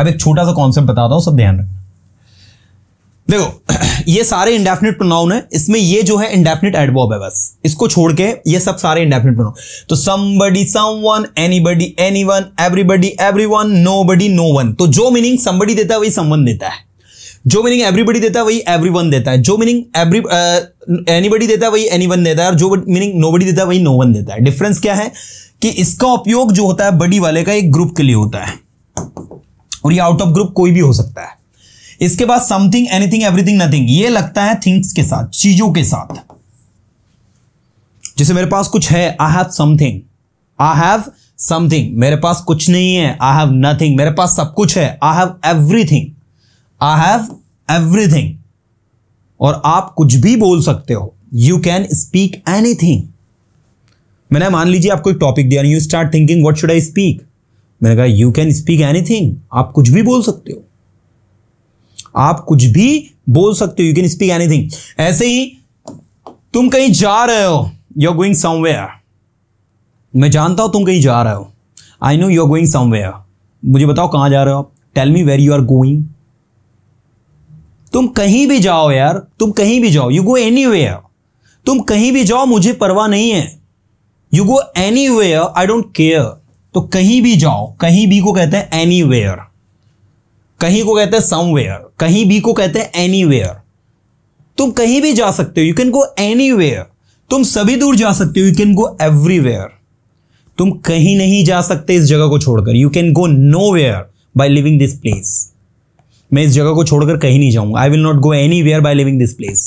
अब एक छोटा सा कॉन्सेप्ट बताता हूं सब ध्यान रखना देखो ये सारे इंडेफिनिट प्रोनाउन है इसमें ये जो है इंडेफिनिट एडवर्ब है बस इसको छोड़ के ये सब सारे इंडेफिनिट प्रोनाउन तो somebody someone anybody anyone everybody everyone nobody no one तो जो मीनिंग समबडी देता है वही समवन देता है जो मीनिंग एवरीबडी देता है वही एवरीवन देता है जो मीनिंग एवरी एनीबडी देता है वही एनीवन देता है और जो मीनिंग नोबडी देता है वही नो वन देता है डिफरेंस क्या है कि इसका उपयोग जो होता है बडी वाले का एक ग्रुप के लिए होता है और ये आउट ऑफ ग्रुप कोई भी हो सकता है इसके बाद समथिंग एनीथिंग एवरीथिंग नथिंग ये लगता है थिंग्स के साथ चीजों के साथ जैसे मेरे पास कुछ है I have something I have something मेरे पास कुछ नहीं है आई हैव नथिंग मेरे पास सब कुछ है I have everything I have everything और आप कुछ भी बोल सकते हो यू कैन स्पीक एनीथिंग मैंने मान लीजिए आपको एक टॉपिक दिया you start thinking what should I speak मैंने कहा यू कैन स्पीक एनीथिंग आप कुछ भी बोल सकते हो आप कुछ भी बोल सकते हो यू कैन स्पीक एनीथिंग ऐसे ही तुम कहीं जा रहे हो यू आर गोइंग समवेयर मैं जानता हूं तुम कहीं जा रहे हो I know you are going somewhere मुझे बताओ कहां जा रहे हो आप tell me where you are going तुम कहीं भी जाओ यार तुम कहीं भी जाओ यू गो एनी तुम कहीं भी जाओ मुझे परवाह नहीं है you go any I don't care तो कहीं भी जाओ कहीं भी को कहते हैं एनी कहीं को कहते हैं समवेयर कहीं भी को कहते हैं एनी तुम कहीं भी जा सकते हो यू कैन गो एनी तुम सभी दूर जा सकते हो यू कैन गो एवरीवेयर तुम कहीं नहीं जा सकते इस जगह को छोड़कर you can go nowhere by living this place मैं इस जगह को छोड़कर कहीं नहीं जाऊंगा I will not go anywhere by living this place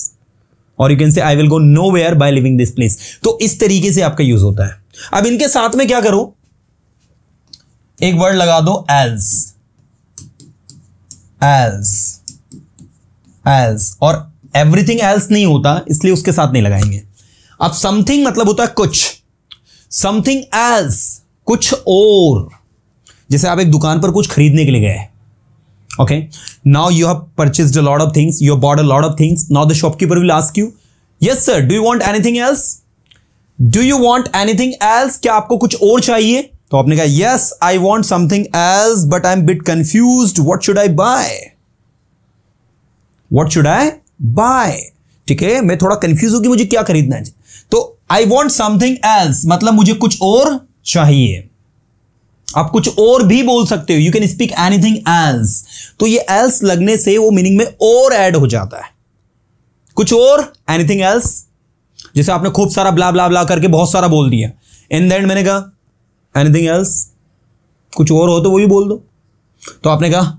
और you can say I will go nowhere by living this place तो इस तरीके से आपका यूज होता है अब इनके साथ में क्या करो एक वर्ड लगा दो एल्स एल्स एल्स और एवरीथिंग एल्स नहीं होता इसलिए उसके साथ नहीं लगाएंगे अब समथिंग मतलब होता है कुछ समथिंग एल्स कुछ और जैसे आप एक दुकान पर कुछ खरीदने के लिए गए okay now you have purchase a lot of things you bought a lot of things now the shopkeeper will ask you yes sir do you want anything else do you want anything else क्या आपको कुछ और चाहिए तो आपने कहा yes I want something else but I am bit confuse what should I buy what should I buy ठीक है मैं थोड़ा कंफ्यूज हूं कि मुझे क्या खरीदना है तो आई वॉन्ट समथिंग एल्स मतलब मुझे कुछ और चाहिए आप कुछ और भी बोल सकते हो you can speak anything else तो ये एल्स लगने से वो मीनिंग में और एड हो जाता है कुछ और एनीथिंग एल्स जैसे आपने खूब सारा ब्ला ब्ला ब्ला करके बहुत सारा बोल दिया इन दैंड मैंने कहा एनीथिंग एल्स कुछ और हो तो वो भी बोल दो तो आपने कहा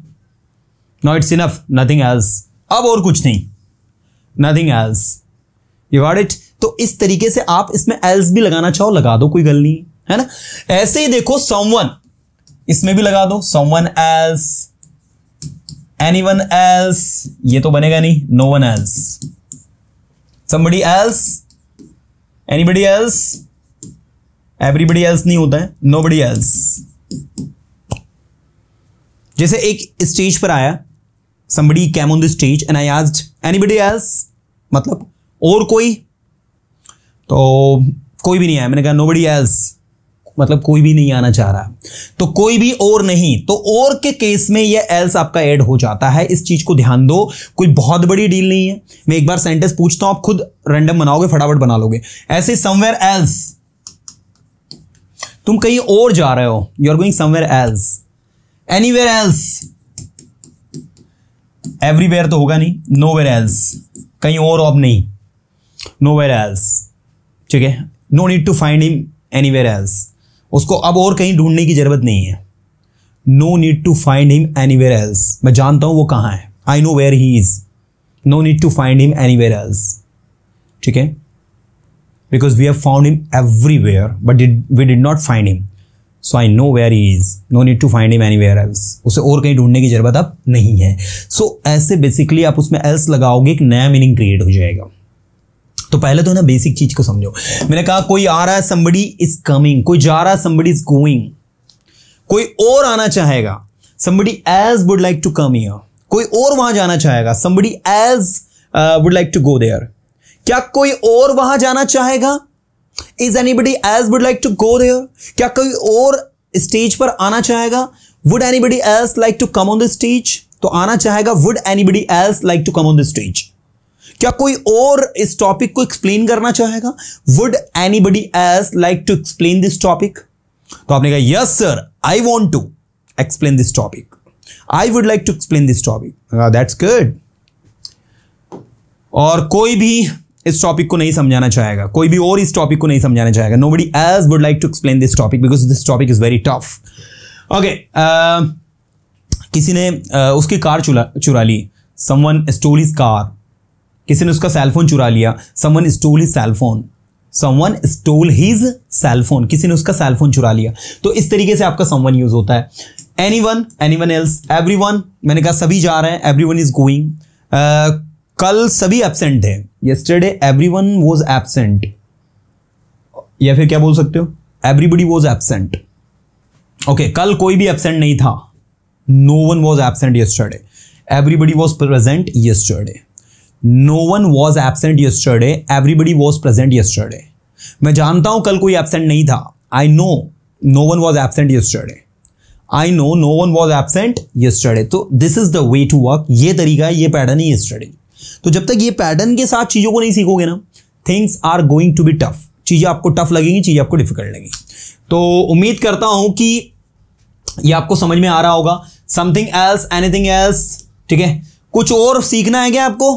no it's enough nothing else अब और कुछ नहीं nothing else you got it तो इस तरीके से आप इसमें एल्स भी लगाना चाहो लगा दो कोई गल नहीं है ना ऐसे ही देखो समवन इसमें भी लगा दो someone else anyone else ये तो बनेगा नहीं no one else somebody else anybody else everybody else नहीं होता है नो बडी एल्स जैसे एक स्टेज पर आया somebody came on the stage and I asked anybody else मतलब और कोई तो कोई भी नहीं आया मैंने कहा नो बडी एल्स मतलब कोई भी नहीं आना चाह रहा तो कोई भी और नहीं तो और के केस में ये एल्स आपका ऐड हो जाता है इस चीज को ध्यान दो कोई बहुत बड़ी डील नहीं है मैं एक बार सेंटेंस पूछता हूं आप खुद रैंडम बनाओगे फटाफट बना लोगे ऐसे समवेयर एल्स तुम कहीं और जा रहे हो you are going somewhere else anywhere else everywhere तो होगा नहीं नो वेयर एल्स कहीं और अब नहीं नो वेयर एल्स ठीक है no need to find him anywhere else उसको अब और कहीं ढूंढने की जरूरत नहीं है no need to find him anywhere else मैं जानता हूं वो कहां है I know where he is no need to find him anywhere else ठीक है because we have found him everywhere, but did, we did not find him. So I know where is no need to find him anywhere else उसे और कहीं ढूंढने की जरूरत अब नहीं है सो so, ऐसे बेसिकली आप उसमें एल्स लगाओगे एक नया मीनिंग क्रिएट हो जाएगा तो पहले तो ना बेसिक चीज को समझो मैंने कहा कोई आ रहा है समबडी इज कमिंग कोई जा रहा है समबडी इज गोइंग कोई और आना चाहेगा somebody else would like to come here कोई और वहां जाना चाहेगा somebody else would like to go there क्या कोई और वहां जाना चाहेगा is anybody else would like to go there क्या कोई और स्टेज पर आना चाहेगा would anybody else like to come on the stage तो आना चाहेगा would anybody else like to come on the stage क्या कोई और इस टॉपिक को एक्सप्लेन करना चाहेगा would anybody else like to explain this topic तो आपने कहा yes sir I want to explain this topic I would like to explain this topic that's good और कोई भी इस टॉपिक को नहीं समझाना चाहेगा कोई भी और इस टॉपिक को नहीं समझाना चाहेगा nobody else would like to explain this topic because this topic is very tough okay किसी ने uh, उसकी कार चुरा चुरा ली समवन स्टोल इज कार किसी ने उसका सेलफोन चुरा लिया someone stole his cellphone someone stole his cellphone किसी ने उसका सेलफोन चुरा लिया तो इस तरीके से आपका समवन यूज होता है anyone anyone else everyone मैंने कहा सभी जा रहे हैं एवरी वन इज गोइंग कल सभी एबसेंट हैं yesterday everyone was absent या फिर क्या बोल सकते हो एवरीबडी वॉज एबसेंट ओके कल कोई भी एबसेंट नहीं था no one was absent yesterday everybody was present yesterday no one was absent yesterday everybody was present yesterday मैं जानता हूं कल कोई एबसेंट नहीं था I know no one was absent yesterday I know no one was absent yesterday तो this is the way to work ये तरीका है ये पैटर्न ही येस्टरडे तो जब तक ये पैटर्न के साथ चीज़ों को नहीं सीखोगे ना things are going to be tough चीज़ें आपको टफ लगेंगी चीज़ें आपको डिफिकल्ट लगेंगी तो उम्मीद करता हूं कि ये आपको समझ में आ रहा होगा समथिंग एल्स एनीथिंग एल्स ठीक है कुछ और सीखना है क्या आपको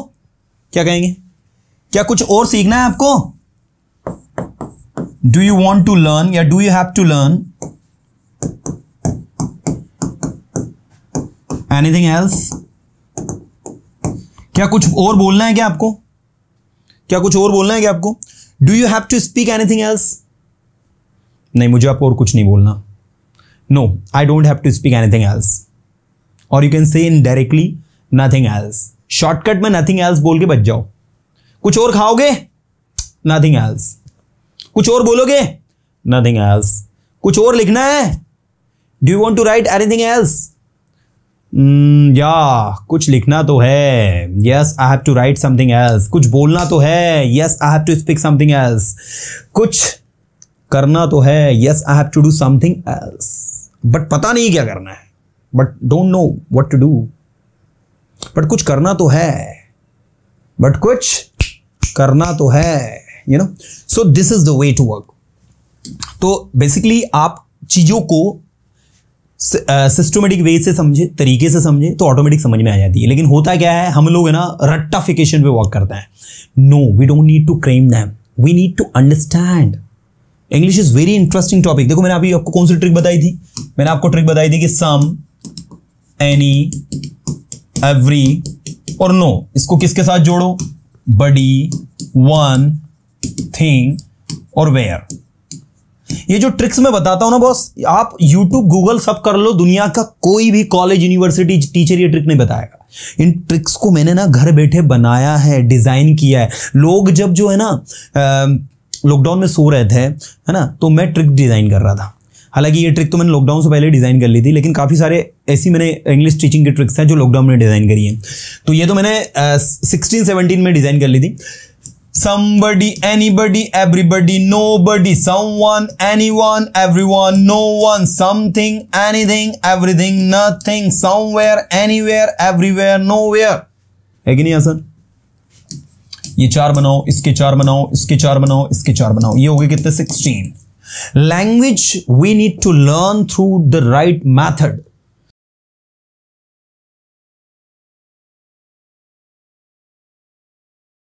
क्या कहेंगे क्या कुछ और सीखना है आपको do you want to learn या do you have to learn anything else क्या कुछ और बोलना है क्या आपको क्या कुछ और बोलना है क्या आपको do you have to speak anything else नहीं मुझे आपको और कुछ नहीं बोलना no I don't have to speak anything else और you can say in directly nothing else shortcut में नथिंग एल्स बोल के बच जाओ कुछ और खाओगे नथिंग एल्स कुछ और बोलोगे नथिंग एल्स कुछ और लिखना है do you want to write anything else या कुछ लिखना तो है yes I have to write something else कुछ बोलना तो है yes I have to speak something else कुछ करना तो है yes I have to do something else but पता नहीं क्या करना है but don't know what to do but कुछ करना तो है बट कुछ करना तो है you know so this is the way to work तो बेसिकली आप चीज़ों को सिस्टमेटिक वे से समझे तरीके से समझे तो ऑटोमेटिक समझ में आ जाती है लेकिन होता क्या है हम लोग है ना रट्टाफिकेशन पे वॉक करते हैं no we don't need to cram them we need to understand English is very interesting topic देखो मैंने अभी आपको कौन सी ट्रिक बताई थी मैंने आपको ट्रिक बताई थी कि सम एनी एवरी और नो इसको किसके साथ जोड़ो बडी वन थिंग और वेयर ये जो ट्रिक्स मैं बताता हूं ना बॉस आप यूट्यूब गूगल सब कर लो दुनिया का कोई भी कॉलेज यूनिवर्सिटी टीचर ये ट्रिक नहीं बताएगा इन ट्रिक्स को मैंने ना घर बैठे बनाया है डिज़ाइन किया है लोग जब जो है ना लॉकडाउन में सो रहे थे है ना तो मैं ट्रिक डिज़ाइन कर रहा था हालांकि ये ट्रिक तो मैंने लॉकडाउन से पहले डिज़ाइन कर ली थी लेकिन काफ़ी सारे ऐसी मैंने इंग्लिश टीचिंग की ट्रिक्स हैं जो लॉकडाउन में डिज़ाइन करी है तो ये तो मैंने सिक्सटीन सेवनटीन में डिज़ाइन कर ली थी somebody, anybody, everybody, nobody, someone, anyone, everyone, no one, something, anything, everything, nothing, somewhere, anywhere, everywhere, nowhere. है कि नहीं आसान ये चार बनाओ इसके चार बनाओ इसके चार बनाओ इसके चार बनाओ ये हो गए कितने sixteen? Language we need to learn through the right method